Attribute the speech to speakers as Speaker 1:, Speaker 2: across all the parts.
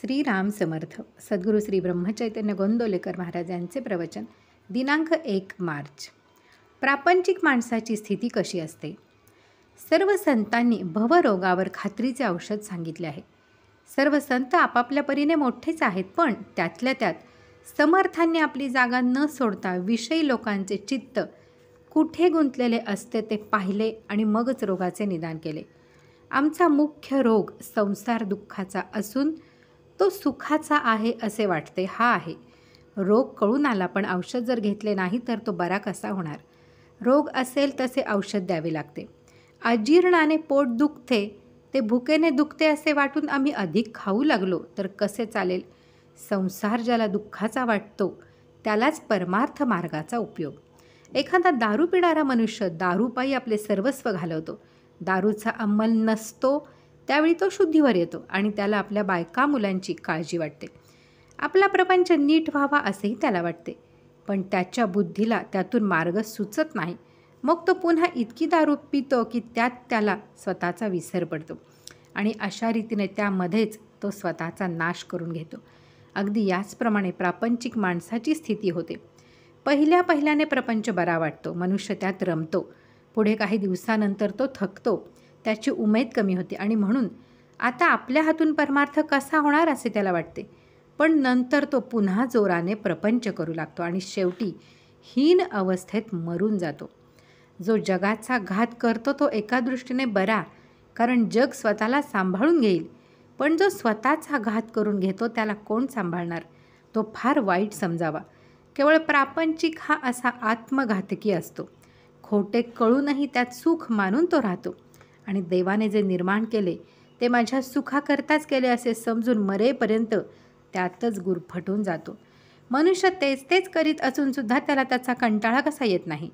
Speaker 1: श्रीराम समर्थ सद्गुरू श्री ब्रह्मचैतन्य गोंदोलेकर महाराज यांचे प्रवचन दिनांक एक मार्च प्रापंचिक माणसाची स्थिती कशी असते सर्व संतांनी भवरोगावर खात्रीचे औषध सांगितले आहे सर्व संत आपापल्या परीने मोठेच आहेत पण त्यातल्या त्यात समर्थांनी आपली जागा न सोडता विषयी लोकांचे चित्त कुठे गुंतलेले असते ते पाहिले आणि मगच रोगाचे निदान केले आमचा मुख्य रोग संसार दुःखाचा असून तो सुखाचा आहे असे वाटते हा आहे रोग कळून आला पण औषध जर घेतले नाही तर तो बरा कसा होणार रोग असेल तसे औषध द्यावे लागते अजीर्णाने पोट दुखते ते भुकेने दुखते असे वाटून आम्ही अधिक खाऊ लागलो तर कसे चालेल संसार ज्याला दुःखाचा वाटतो त्यालाच परमार्थ मार्गाचा उपयोग एखादा दारू पिणारा मनुष्य दारूपायी आपले सर्वस्व घालवतो दारूचा अंमल नसतो त्यावेळी तो शुद्धीवर येतो आणि त्याला आपल्या बायका मुलांची काळजी वाटते आपला प्रपंच नीट व्हावा असेही त्याला वाटते पण त्याच्या बुद्धीला त्यातून मार्ग सुचत नाही मग तो पुन्हा इतकी दारू पितो की त्यात त्याला स्वतःचा विसर पडतो आणि अशा रीतीने त्यामध्येच तो स्वतःचा नाश करून घेतो अगदी याचप्रमाणे प्रापंचिक माणसाची स्थिती होते पहिल्या पहिल्याने प्रपंच बरा वाटतो मनुष्य त्यात रमतो पुढे काही दिवसानंतर तो थकतो त्याची उमेद कमी होती आणि म्हणून आता आपल्या हातून परमार्थ कसा होणार असे त्याला वाटते पण नंतर तो पुन्हा जोराने प्रपंच करू लागतो आणि शेवटी हीन अवस्थेत मरून जातो जो जगाचा घात करतो तो एका दृष्टीने बरा कारण जग स्वतःला सांभाळून घेईल पण जो स्वतःचा घात करून घेतो त्याला कोण सांभाळणार तो फार वाईट समजावा केवळ प्रापंचिक हा असा आत्मघातकी असतो खोटे कळूनही त्यात सुख मानून तो राहतो आणि देवाने जे निर्माण केले ते माझ्या सुखाकरताच केले असे समजून मरेपर्यंत त्यातच गुरफटून जातो मनुष्य तेच तेच करीत असूनसुद्धा त्याला त्याचा कंटाळा कसा येत नाही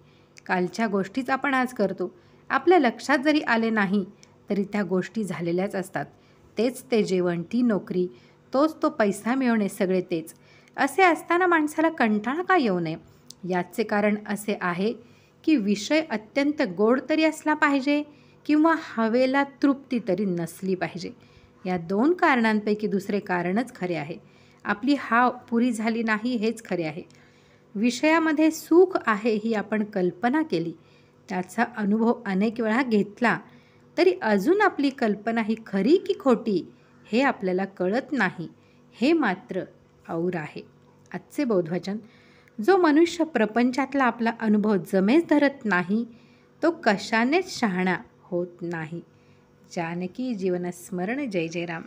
Speaker 1: कालच्या गोष्टीच आपण आज करतो आपल्या लक्षात जरी आले नाही तरी त्या गोष्टी झालेल्याच असतात तेच ते जेवण ती नोकरी तोच तो पैसा मिळवणे सगळे तेच असे असताना माणसाला कंटाळा का येऊ नये याचे कारण असे आहे की विषय अत्यंत गोड तरी असला पाहिजे किंवा हवेला तृप्ती तरी नसली पाहिजे या दोन कारणांपैकी दुसरे कारणच खरे आहे आपली हाव पुरी झाली नाही हेच खरे आहे विषयामध्ये सुख आहे ही आपण कल्पना केली त्याचा अनुभव अनेक वेळा घेतला तरी अजून आपली कल्पना ही खरी की खोटी हे आपल्याला कळत नाही हे मात्र और आहे आजचे बौद्धवचन जो मनुष्य प्रपंचातला आपला अनुभव जमेच धरत नाही तो कशानेच शहाणा होत नाही जानकी जीवनस्मरण जय जय राम